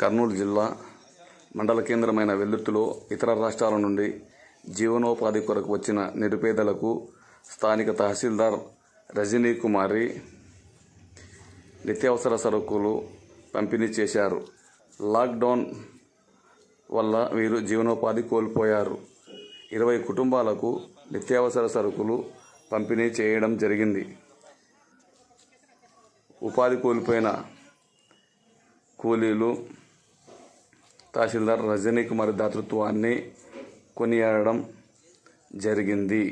కర్నూలు జిల్లా మండల కేంద్రమైన వెల్లుర్తిలో ఇతర రాష్ట్రాల నుండి జీవనోపాధి కొరకు వచ్చిన నిరుపేదలకు స్థానిక తహసీల్దార్ రజనీ కుమారి నిత్యావసర సరుకులు పంపిణీ చేశారు లాక్డౌన్ వల్ల వీరు జీవనోపాధి కోల్పోయారు ఇరవై కుటుంబాలకు నిత్యావసర సరుకులు పంపిణీ చేయడం జరిగింది ఉపాధి కోల్పోయిన కూలీలు తహసీల్దార్ రజనీ కుమార్ దాతృత్వాన్ని కొనియాడడం జరిగింది